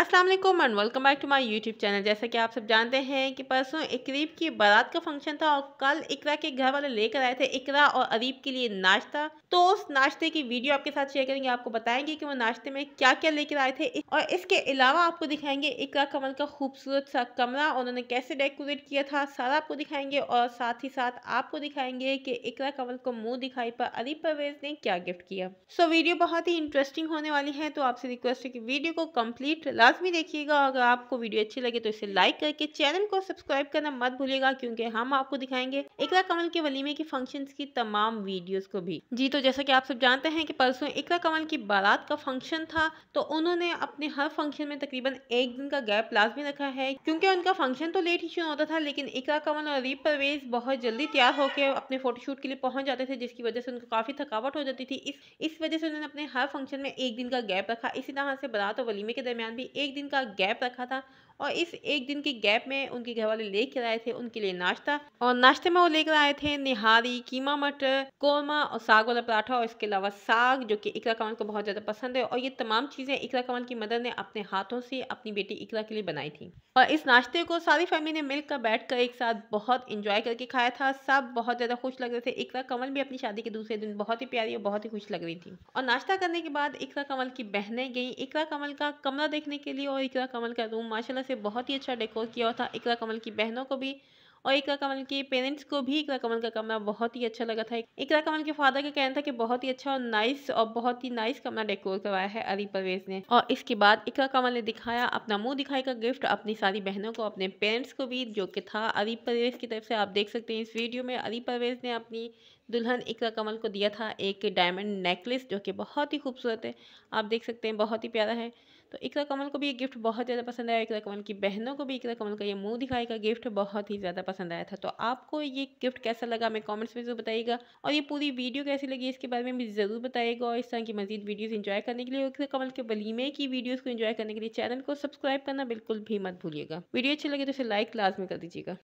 Aslam and welcome back to my YouTube channel जैसा कि आप सब जानते हैं कि परसों इकरीब की बारात का फंक्शन था और कल इकरा के घर वाले लेकर आए थे इकरा और अरीब के लिए नाश्ता तो उस नाश्ते की वीडियो आपके साथ शेयर करेंगे आपको बताएंगे कि वो नाश्ते में क्या क्या लेकर आए थे और इसके अलावा आपको दिखाएंगे इकरा कमल का खूबसूरत सा कमरा उन्होंने कैसे डेकोरेट किया था सारा आपको दिखाएंगे और साथ ही साथ आपको दिखाएंगे कि इकरा कमल को मुंह दिखाई पर अरीब परवेज ने क्या गिफ्ट किया सो वीडियो बहुत ही इंटरेस्टिंग होने वाली है तो आपसे रिक्वेस्ट है कि वीडियो को कम्प्लीट लाजमी देखिएगा अगर आपको वीडियो अच्छी लगे तो इसे लाइक करके चैनल को सब्सक्राइब करना मत भूलिएगा क्योंकि हम आपको दिखाएंगे इकरा कमल के वलीमे के फंक्शन की तमाम वीडियोस को भी जी तो जैसा कि आप सब जानते हैं कि परसों इकरा कमल की बारात का फंक्शन था तो उन्होंने अपने हर फंक्शन में तकरीबन एक दिन का गैप लाजमी रखा है क्योंकि उनका फंक्शन तो लेट ही शुरू होता था लेकिन इकरा कमल और रीप परवेज बहुत जल्दी तैयार होकर अपने फोटोशूट के लिए पहुंच जाते थे जिसकी वजह से उनको काफ़ी थकावट हो जाती थी इस इस वजह से उन्होंने अपने हर फंक्शन में एक दिन का गैप रखा इसी तरह से बारात और वलीमे के दरमियान भी एक दिन का गैप रखा था और इस एक दिन के गैप में उनके घर वाले लेकर आए थे उनके लिए नाश्ता और नाश्ते में वो लेकर आए थे निहारी कीमा मटर कोरमा और साग वाला पराठा और इसके अलावा साग जो कि इकरा कमल को बहुत ज़्यादा पसंद है और ये तमाम चीज़ें इकरा कमल की मदर ने अपने हाथों से अपनी बेटी इकरा के लिए बनाई थी और इस नाश्ते को सारी फैमिली ने मिलकर बैठ कर एक साथ बहुत इंजॉय करके खाया था सब बहुत ज़्यादा खुश लग रहे थे इकरा कंवल भी अपनी शादी के दूसरे दिन बहुत ही प्यारी और बहुत ही खुश लग रही थी और नाश्ता करने के बाद इकरा कमल की बहनें गई इकरा कमल का कमरा देखने के लिए और इकरा कमल का रूम माशाल्लाह से बहुत ही अच्छा डेकोर किया हुआ था इकरा कमल की बहनों को भी और इकरा कमल के पेरेंट्स को भी इकरा कमल का कमरा बहुत ही अच्छा लगा था इकरा कमल के फादर का कहना था कि बहुत ही अच्छा और नाइस और बहुत ही नाइस कमरा डेकोर करवाया है अली परवेज ने और इसके बाद इकरा कमल ने दिखाया अपना मुंह दिखाई का गिफ्ट अपनी सारी बहनों को अपने पेरेंट्स को भी जो कि था अली परवेज की तरफ से आप देख सकते हैं इस वीडियो में अली परवेज ने अपनी दुल्हन इकरा कमल को दिया था एक डायमंड नेकलेस जो कि बहुत ही खूबसूरत है आप देख सकते हैं बहुत ही प्यारा है तो इकरा कमल को भी ये गिफ्ट बहुत ज़्यादा पसंद आया इकरा कमल की बहनों को भी इकरा कमल का ये मुंह दिखाई का गिफ्ट बहुत ही ज़्यादा पसंद आया था तो आपको ये गिफ्ट कैसा लगा हमें कमेंट्स में ज़रूर बताइएगा और ये पूरी वीडियो कैसी लगी इसके बारे में भी ज़रूर बताइएगा और इस तरह की मजीद वीडियोज़ इंजॉय करने के लिए इकरा कमल के वलीमे की वीडियोज़ को इन्जॉय करने के लिए चैनल को सब्सक्राइब करना बिल्कुल भी मत भूलिएगा वीडियो अच्छी लगे तो इसे लाइक लाजमी कर दीजिएगा